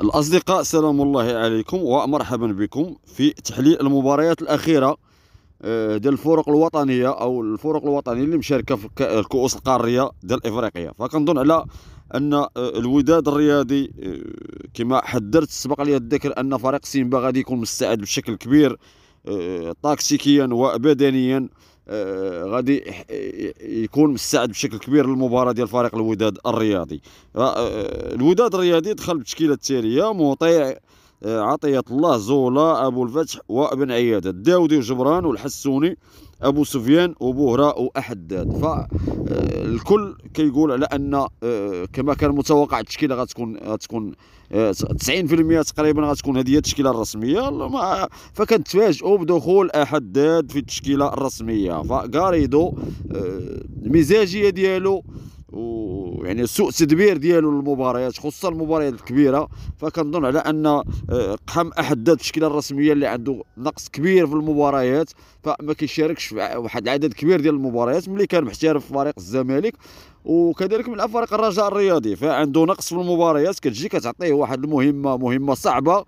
الأصدقاء سلام الله عليكم ومرحبا بكم في تحليل المباريات الأخيرة آه، ديال الفرق الوطنية أو الفرق الوطنية اللي مشاركة في الكؤوس القارية ديال إفريقيا فكنظن على أن آه، الوداد الرياضي آه، كما حذرت سبق لي الذكر أن فريق سيمبا غادي يكون مستعد بشكل كبير تاكتيكيا وبدنيا آه، غادي يكون مستعد بشكل كبير للمباراه ديال فريق الوداد الرياضي آه، الوداد الرياضي دخل بالتشكيله التاليه مطيع آه، عطية الله زولا أبو الفتح وابن عياده الداودي وجبران والحسوني أبو سفيان وبوهراء وأحداد ف الكل كيقول على ان آه، كما كان متوقع التشكيله غتكون غتكون 90% آه، تقريبا غتكون هذه هي التشكيله الرسميه فكنتفاجئوا بدخول احداد في التشكيله الرسميه فغاريدو آه، المزاجيه ديالو ويعني سوء تدبير ديالو للمباريات خصوصا المباريات الكبيره فكنظن على ان آه، قحم احدد التشكيله الرسميه اللي عنده نقص كبير في المباريات فما كيشاركش في واحد العدد كبير ديال المباريات ملي كان محترف في فريق الزمالك وكذلك من فريق الرجاء الرياضي فعنده نقص في المباريات كتجي كتعطيه واحد المهمه مهمه صعبه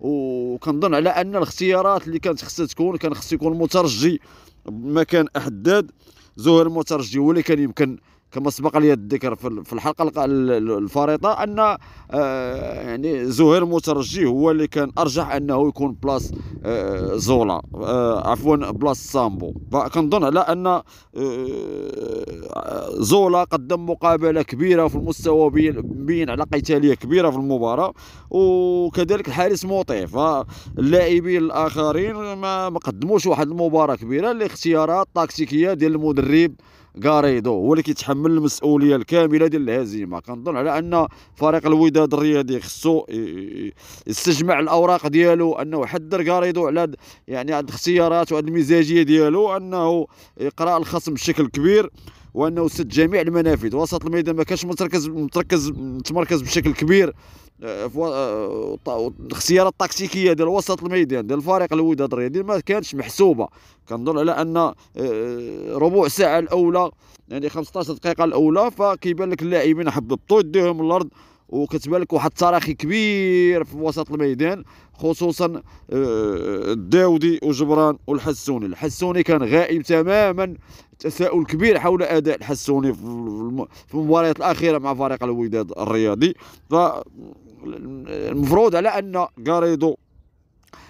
وكنظن على ان الاختيارات اللي كانت خصها تكون كان خص يكون مترجي مكان احداد زهير المترجي هو اللي كان يمكن كما سبق لي الذكر في الحلقه الفريطه ان آه، يعني زهير المترجي هو اللي كان ارجح انه يكون بلاص آه، زولا آه، عفوا بلاص سامبو فكنظن على ان زولا قدم مقابله كبيره في المستوى بين على قتاليه كبيره في المباراه وكذلك الحارس موطي فاللاعبين الاخرين ما قدموش واحد المباراه كبيره لاختيارات تكتيكيه ديال المدرب غاريدو هو اللي كيتحمل المسؤوليه الكامله ديال الهزيمه كنظن على ان فريق الوداد الرياضي خصو يستجمع الاوراق ديالو انه يحذر غاريدو على يعني هاد الاختيارات وهاد المزاجيه ديالو انه يقرا الخصم بشكل كبير وانه سد جميع المنافذ وسط الميدان ما كانش متركز متركز متمركز بشكل كبير آه، الاختيارات التكتيكيه ديال وسط الميدان ديال فريق الوداد الرياضي ما كانتش محسوبه كنظن على ان آه، ربع ساعه الاولى يعني 15 دقيقه الاولى فكيبان لك اللاعبين حبطوا يديهم الارض وكتبان لك واحد التراخي كبير في وسط الميدان خصوصا الداودي آه، وجبران والحسوني الحسوني كان غائب تماما تساؤل كبير حول اداء الحسوني في المباريات الاخيره مع فريق الوداد الرياضي فالمفروض على ان غاريدو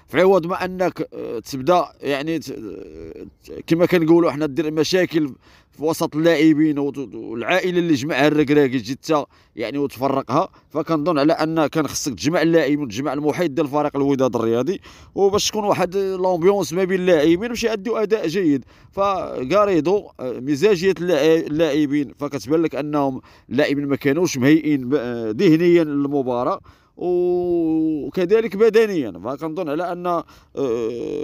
في عوض ما انك آه، تبدا يعني آه، كما كنقولوا حنا دير مشاكل في وسط اللاعبين والعائله اللي جمعها الركراكي تجي انت يعني وتفرقها فكنظن على ان كان خصك تجمع اللاعبين وتجمع المحيط ديال فريق الوداد الرياضي وباش تكون واحد لومبيونس ما بين اللاعبين باش يؤدوا اداء جيد فكاريدو آه، مزاجيه اللاعبين فكتبان لك انهم اللاعبين ما كانوش مهيئين ذهنيا للمباراه وكذلك بدنيا فكنظن على ان آه،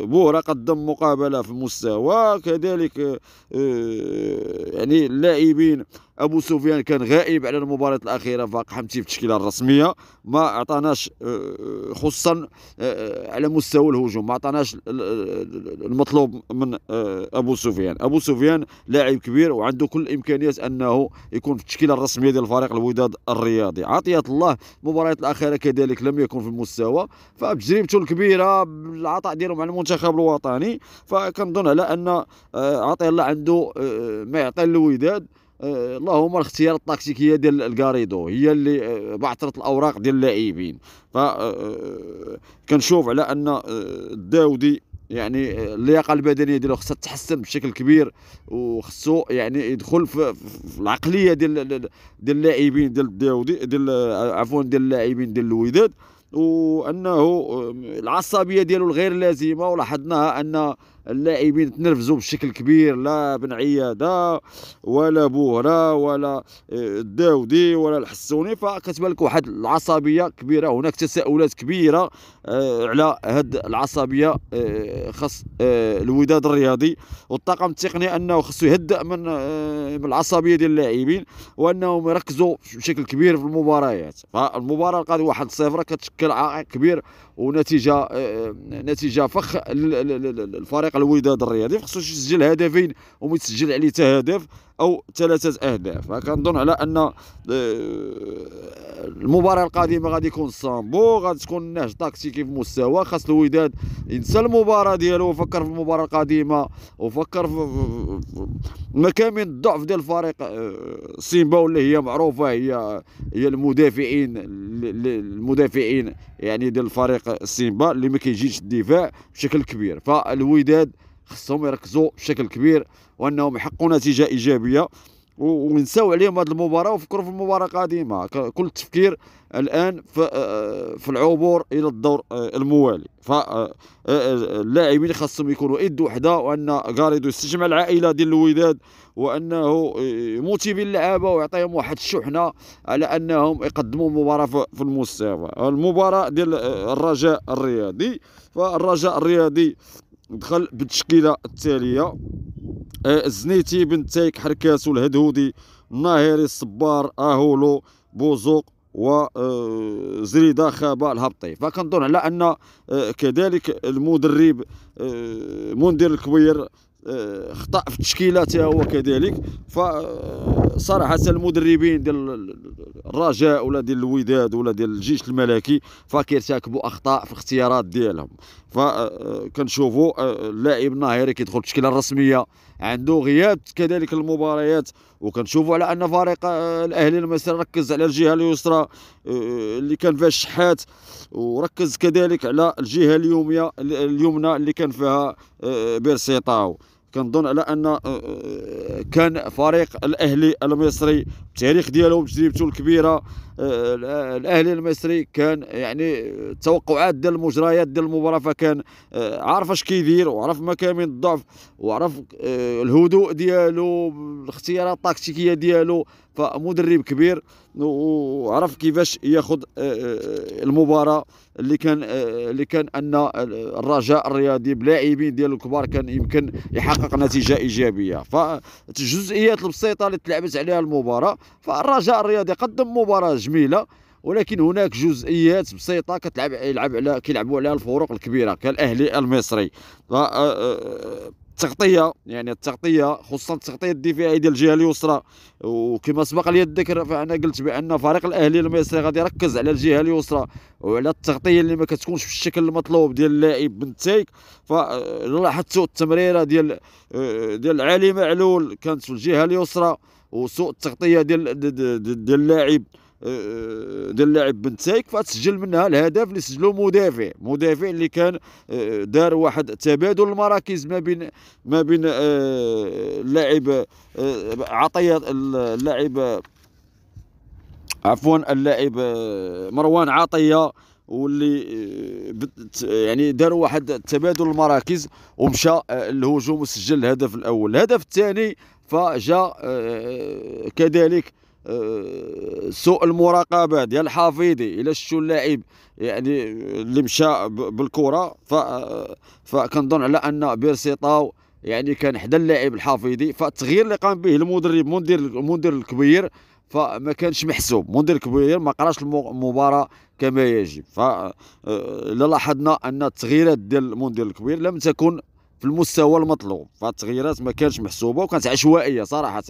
بورا قدم مقابله في المستوى كذلك آه، يعني اللاعبين ابو سفيان كان غائب على المباراه الاخيره فاق حمتي في التشكيله الرسميه ما عطاناش آه، آه، خصوصا آه، على مستوى الهجوم ما عطاناش المطلوب من ابو سفيان ابو سفيان لاعب كبير وعنده كل الامكانيات انه يكون في التشكيله الرسميه ديال فريق الوداد الرياضي عطيه الله المباريات الاخيره كذلك لم يكن في المستوى فبتجربته الكبيره بالعطاء ديالو مع المنتخب الوطني فكنظن على ان عطيه الله عنده ما يعطي الوداد اللهم الاختيار التكتيكيه ديال الكاريدو هي اللي آه، بعثرت الاوراق ديال اللاعبين ف آه، آه، كنشوف على ان الداودي يعني اللياقه البدنيه ديالو خصها تتحسن بشكل كبير وخصو يعني يدخل في, في العقليه ديال ديال اللاعبين ديال الداودي ديال عفوا ديال اللاعبين ديال الوداد وانه العصبيه ديالو الغير لازمه ولاحظناها ان اللاعبين تنرفزوا بشكل كبير لا بن عياده ولا بوهره ولا آه، الداودي ولا الحسوني فكتبان لك واحد العصبيه كبيره هناك تساؤلات كبيره آه، على هاد العصبيه آه، خاص الوداد الرياضي والطاقم التقني انه خصو يهدأ من من العصبيه ديال اللاعبين وانهم يركزوا بشكل كبير في المباريات فالمباراه القادمه واحد صفر كتشكل عائق كبير ونتيجه نتيجه فخ للفريق فريق الوداد الرياضي خصو يسجل هدفين ومتسجل عليه حتى هدف او ثلاثه اهداف فكنظن على ان آه، المباراه القادمه غادي يكون سامبو غادي تكون نهج تكتيكي في مستوى خاص الوداد ينسى المباراه ديالو وفكر في المباراه القادمه وفكر في مكامن الضعف ديال الفريق آه، سيمبا واللي هي معروفه هي هي المدافعين للمدافعين يعني ديال الفريق سيمبا اللي ما كيجيش الدفاع بشكل كبير فالوداد خصهم يركزوا بشكل كبير وانهم يحققوا نتيجه ايجابيه ونساو عليهم هذه المباراه وفكروا في المباراه القادمه كل التفكير الآن آه، آه، في العبور إلى الدور آه، الموالي فاللاعبين خاصهم يكونوا يد وحده وأن غاريدو يستجمع العائلة ديال الوداد وأنه يموتي اللعابة ويعطيهم واحد الشحنة على أنهم يقدموا مباراة في المستوى المباراة ديال الرجاء الرياضي فالرجاء الرياضي دخل بالتشكيلة التالية الزنيتي بن تايك حركاس الهدهودي ناهيري الصبار اهولو بوزوق وزريدة آه، خابة الهبطي فكنظن على أن آه، كذلك المدرب آه، مندير الكبير خطا في تشكيلاته هو كذلك فصراحه المدربين ديال الرجاء ولا ديال الوداد ولا ديال الجيش الملكي فكيرتكبوا اخطاء في اختيارات ديالهم فكنشوفوا اللاعب الناهري كيدخل التشكيله الرسميه عنده غياب كذلك المباريات وكنشوفوا على ان فريق آه، الاهلي المصري ركز على الجهه اليسرى آه، اللي كان فيها الشحات وركز كذلك على الجهه اليوميه اليمنى اللي كان فيها آه، بيرسيطاو كنظن على ان كان فريق الاهلي المصري التاريخ ديالو وتجربته الكبيره الاهلي المصري كان يعني التوقعات ديال المجريات ديال المباراه فكان آه، عارف اش كيدير وعرف مكامن الضعف وعرف آه، الهدوء ديالو الاختيارات التكتيكيه ديالو فمدرب كبير وعرف كيفاش ياخذ آه، المباراه اللي كان اللي كان ان الرجاء الرياضي بلاعبين ديالو الكبار كان يمكن يحقق نتيجه ايجابيه فالجزئيات البسيطه اللي تلعبت عليها المباراه فالرجاء الرياضي قدم مباراه جميله ولكن هناك جزئيات بسيطه كتلعب يلعب على كيلعبوا عليها الفروق الكبيره كالاهلي المصري التغطيه يعني التغطيه خصوصا التغطيه الدفاعيه ديال الجهه اليسرى وكما سبق لي الذكر فانا قلت بان فريق الاهلي المصري غادي يركز على الجهه اليسرى وعلى التغطيه اللي ما كتكونش بالشكل المطلوب ديال اللاعب بنتايك فلاحظتوا التمريره ديال ديال علي معلول كانت في الجهه اليسرى وسوء التغطيه ديال ديال اللاعب دي دي دي ديال اللاعب بن تايك فتسجل منها الهدف اللي سجلو مدافع مدافع اللي كان آه، دار واحد تبادل المراكز ما بين ما بين آه، اللاعب آه، عطيه اللاعب عفوا اللاعب مروان عطيه واللي يعني داروا واحد تبادل المراكز ومشى الهجوم وسجل الهدف الاول الهدف الثاني فجاء كذلك آه، سوء المراقبه ديال الحفيدي الى شتو اللاعب يعني اللي مشى بالكره آه، فكنظن على ان بيرسيطاو يعني كان حدا اللاعب الحفيدي فالتغيير اللي قام به المدرب مدير المدير الكبير فما كانش محسوب مدير الكبير ما قراش المباراه كما يجب ف آه، لاحظنا ان التغييرات ديال المدير الكبير لم تكن في المستوى المطلوب فالتغييرات ما كانتش محسوبه وكانت عشوائيه صراحه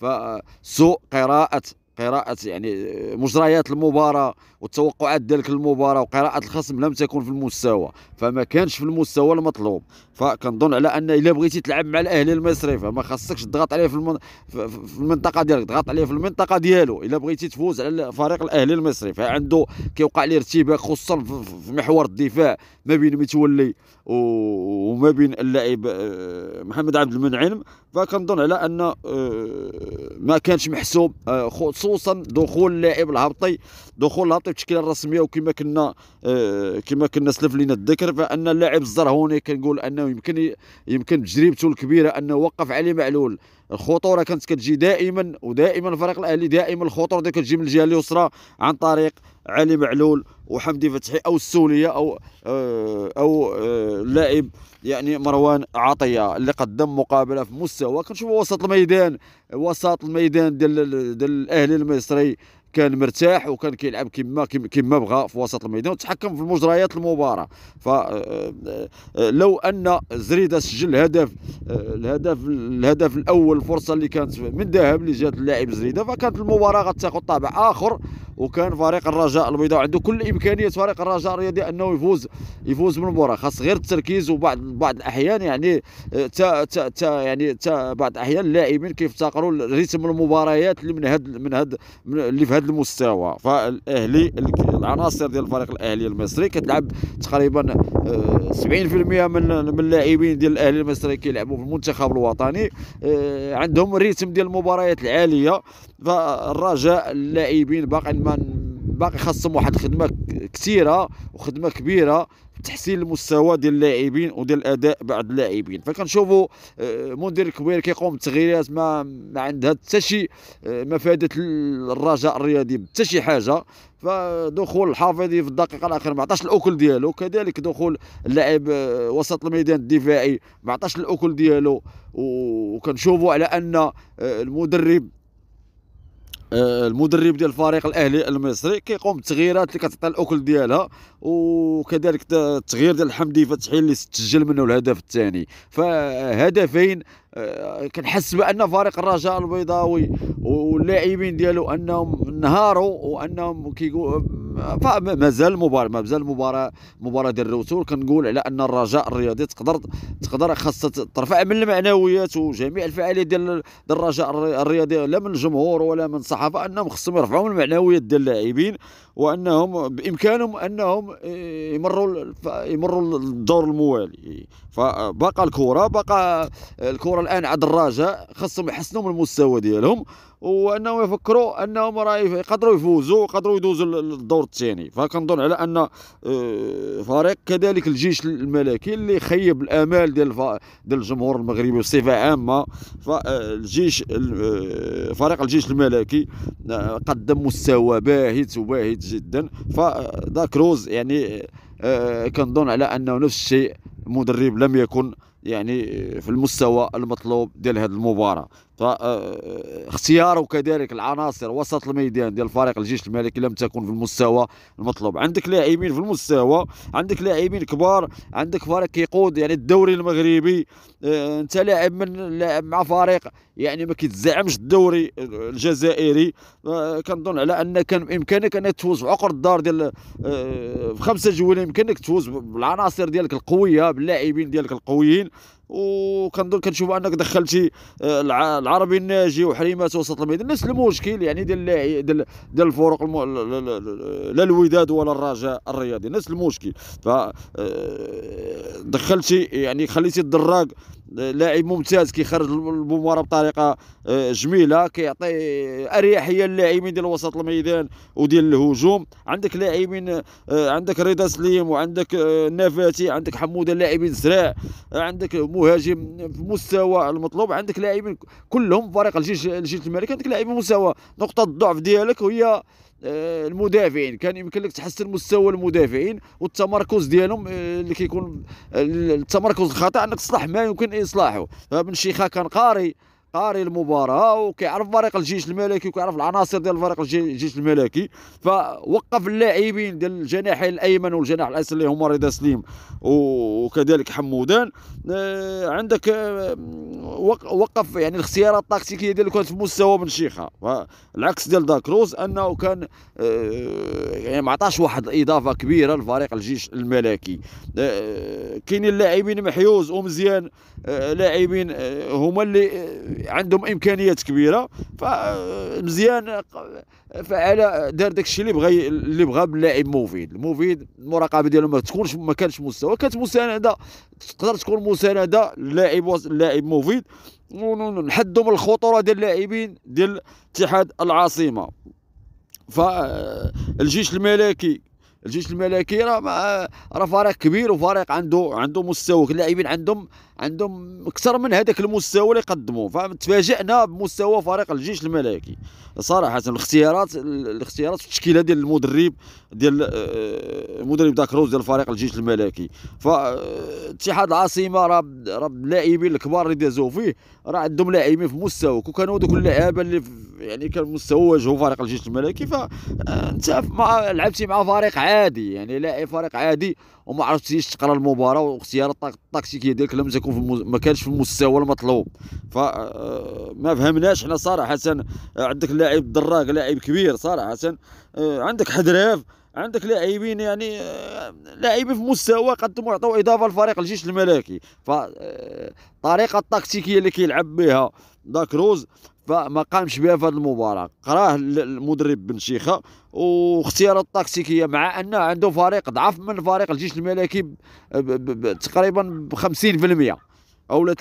فسوء قراءه قراءة يعني آه، مجريات المباراة والتوقعات ديالك المباراة وقراءة الخصم لم تكن في المستوى فما كانش في المستوى المطلوب فكنظن على ان الا بغيتي تلعب مع الاهلي المصري فما خاصكش تضغط عليه في, المن... في المنطقة ديالك تضغط عليه في المنطقة ديالو الا بغيتي تفوز على فريق الاهلي المصري فعنده كيوقع ليه ارتباك خصوصا في محور الدفاع ما بين متولي وما بين اللاعب آه، محمد عبد المنعم فكنظن على ان آه، ما كانش محسوب آه، خصوصا دخول اللاعب الهبطي دخول الهبطي في التشكيله الرسميه وكما كنا كما كنا سلف لينا الذكر فان اللاعب الزرهوني كنقول انه يمكن يمكن تجربته الكبيره انه وقف علي معلول الخطوره كانت كتجي دائما ودائما الفريق الاهلي دائما الخطوره كتجي من الجهه اليسرى عن طريق علي معلول وحمدي فتحي او السوليه او آه او اللاعب آه، يعني مروان عطيه اللي قدم مقابله في مستوى كنشوفوا وسط الميدان وسط الميدان ديال ديال الاهلي المصري كان مرتاح وكان كيلعب كما كما بغى في وسط الميدان وتحكم في مجريات المباراه فلو آه، آه، آه، ان زريده سجل هدف الهدف الهدف الاول الفرصه اللي كانت من ذهب اللي جات اللاعب زريده فكانت المباراه غتاخذ طابع اخر وكان فريق الرجاء البيضاء عنده كل امكانيات فريق الرجاء الرياضي انه يفوز يفوز من المباراه خاص غير التركيز وبعض بعض الاحيان يعني تا آه، تا تا يعني تا بعض الاحيان اللاعبين كيفتقروا لريتم المباريات اللي من هاد من هاد اللي في هذا المستوى فالاهلي العناصر ديال الفريق الاهلي المصري كتلعب تقريبا 70% آه، من من اللاعبين ديال الاهلي المصري كيلعبوا في المنتخب الوطني آه، عندهم الريتم ديال المباريات العاليه فالرجاء اللاعبين باقي ما باقي خاصهم واحد الخدمه كثيره وخدمه كبيره تحسين المستوى ديال اللاعبين وديال الاداء بعض اللاعبين فكنشوفوا آه، مدير كبير كيقوم بتغييرات ما ما عندها حتى شي آه، مفاده الرجاء الرياضي حتى شي حاجه فدخول الحافظي في الدقيقه الاخيره ما عطاش الاكل ديالو كذلك دخول اللاعب آه، وسط الميدان الدفاعي ما عطاش الاكل ديالو وكنشوفوا على ان المدرب آه، المدرب ديال الفريق الاهلي المصري كيقوم بتغييرات اللي كتعطي الاكل ديالها وكذلك التغيير ديال حمدي فتحي اللي سجل منه الهدف الثاني فهدفين كنحس بان فريق الرجاء البيضاوي واللاعبين ديالو انهم انهاروا وانهم كيقول مازال المباراه مازال المباراه مباراه ديال الروتور كنقول على ان الرجاء الرياضي تقدر تقدر خاصها ترفع من المعنويات وجميع الفعاليات ديال الرجاء الرياضي لا من الجمهور ولا من الصحافه انهم خصهم يرفعوا من المعنويات ديال اللاعبين وانهم بامكانهم انهم يمروا يمروا الدور الموالي فبقى الكره بقى الكره الان عند الرجاء خاصهم يحسنوا من المستوى ديالهم وانهم يفكروا انهم راه يقدروا يفوزوا ويقدروا يدوزوا للدور الثاني فكنظن على ان آه، فريق كذلك الجيش الملكي اللي خيب الامال ديال ديال الجمهور المغربي بصفه عامه فالجيش آه، آه، فريق الجيش الملكي قدم مستوى باهت وباهت جدا فداكروز يعني كنظن على انه نفس الشيء مدرب لم يكن يعني في المستوى المطلوب ديال هذه المباراه آه، اختياره كذلك العناصر وسط الميدان ديال فريق الجيش الملكي لم تكن في المستوى المطلوب عندك لاعبين في المستوى عندك لاعبين كبار عندك فريق كيقود يعني الدوري المغربي آه، انت لاعب من لاعب مع فريق يعني ما كيتزعمش الدوري الجزائري آه، كنظن على ان كان بامكانك انك تفوز بعقر الدار ديال في خمسه جولات يمكنك تفوز بالعناصر ديالك القويه باللاعبين ديالك القويين وكنظن كنشوف انك دخلتي آه، العربي الناجي وحريمات وسط الميدان نفس المشكل يعني ديال ديال ديال الفرق المو... لا الوداد ولا الرجاء الرياضي نفس المشكل ف آه، دخلتي يعني خليتي الدراك لاعب ممتاز كيخرج المباراه بطريقه آه، جميله كيعطي اريحيه للاعبين ديال وسط الميدان وديال الهجوم عندك لاعبين آه، عندك رضا سليم وعندك آه، نفاتي عندك حموده لاعبين زراع عندك مهاجم في مستوى المطلوب عندك لاعبين كلهم فريق الجيش الجيش الملكي عندك لاعبين مستوى نقطه الضعف ديالك وهي آه، المدافعين كان يمكن لك تحسن مستوى المدافعين والتمركز ديالهم آه، اللي كيكون آه، التمركز الخطا انك تصلح ما يمكن اصلاحه فبن شيخه كان قاري قاري المباراه وكيعرف فريق الجيش الملكي وكيعرف العناصر ديال فريق الجيش الملكي فوقف اللاعبين ديال الجناح الايمن والجناح الايسر اللي هما رضا سليم وكذلك حمودان آه، عندك آه، وقف يعني الاختيارات التكتيكيه ديالو كانت في مستوى بن شيخه العكس ديال داكروز انه كان آه، يعني ما عطاش واحد الاضافه كبيره لفريق الجيش الملكي كاينين اللاعبين محيوز ومزيان لاعبين هما اللي عندهم امكانيات كبيره فمزيان فعل دار داك الشيء اللي بغى اللي بغى باللاعب موفيد موفيد المراقبه ديالو ما تكونش ما كانش مستوى كانت مسانده تقدر تكون مسانده للاعب اللاعب موفيد ونحدوا من الخطوره ديال اللاعبين ديال اتحاد العاصمه فالجيش الملكي الجيش الملكي راه راه فريق كبير وفريق عنده عنده مستوى اللاعبين عندهم عندهم اكثر من هذاك المستوى اللي قدموه فتفاجئنا بمستوى فريق الجيش الملكي صراحه الاختيارات الاختيارات في التشكيله ديال المدرب ديال آه، آه، مدرب داكروز ديال فريق الجيش الملكي فاتحاد العاصمه راه راه اللاعبين الكبار اللي دازوا فيه راه عندهم لاعبين في مستوى وكانوا دوك اللعابه اللي يعني كان مستوى واجهوا فريق الجيش الملكي فانت آه، مع لعبتي مع فريق عادي يعني لاعب فريق عادي وما عرفتيش تقرا المباراه واختيار التكتيكيه ديالك لم تكن في ما كانش في المستوى المطلوب فما آه، فهمناش حنا صراحه عندك لاعب دراك لاعب كبير صراحه آه، عندك حدراف عندك لاعبين يعني آه، لاعبين في مستوى قدموا عطوا اضافه لفريق الجيش الملكي فالطريقه التكتيكيه اللي كيلعب بها داكروز فما قامش بها في هذه المباراه قراه المدرب بن شيخه واختيار التكتيكيه مع انه عنده فريق ضعف من فريق الجيش الملكي تقريبا ب 50% او 30%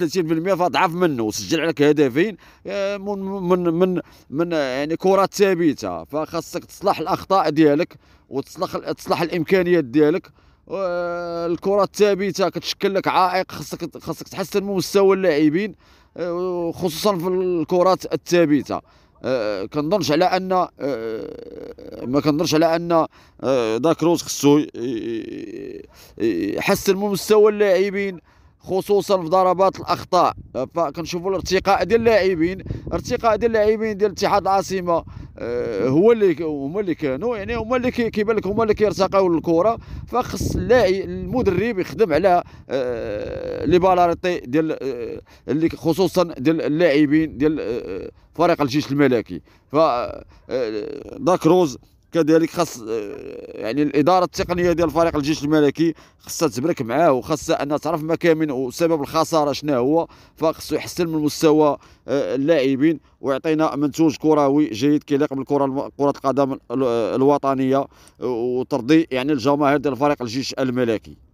فضعف منه وسجل عليك هدفين آه، من من من, من آه، يعني كرات ثابته فخاصك تصلح الاخطاء ديالك وتصلح تصلح الامكانيات ديالك آه، الكره الثابته كتشكل لك عائق خاصك خاصك تحسن من مستوى اللاعبين آه، خصوصا في الكرات الثابته آه، كنظنش على ان آه، ما كنظنش على ان داك خصو يحسن من مستوى اللاعبين خصوصا في ضربات الاخطاء فكنشوفوا الارتقاء ديال اللاعبين ارتقاء ديال اللاعبين ديال اتحاد العاصمه آه، هو اللي هما اللي كانوا يعني هما اللي كيبان لك هما اللي كيرتقاو للكره فخص المدرب يخدم على آه، لي بالاريتي ديال آه، اللي خصوصا ديال اللاعبين ديال فريق الجيش الملكي ف داكروز كذلك خاص آه، يعني الاداره التقنيه ديال فريق الجيش الملكي خاصها تبرك معاه وخاصها انها تعرف مكامن وسبب الخساره شنو هو فخاصو يحسن من مستوى آه، اللاعبين ويعطينا منتوج كروي جيد كيليق بالكره كره القدم آه، الوطنيه وترضي يعني الجماهير ديال فريق الجيش الملكي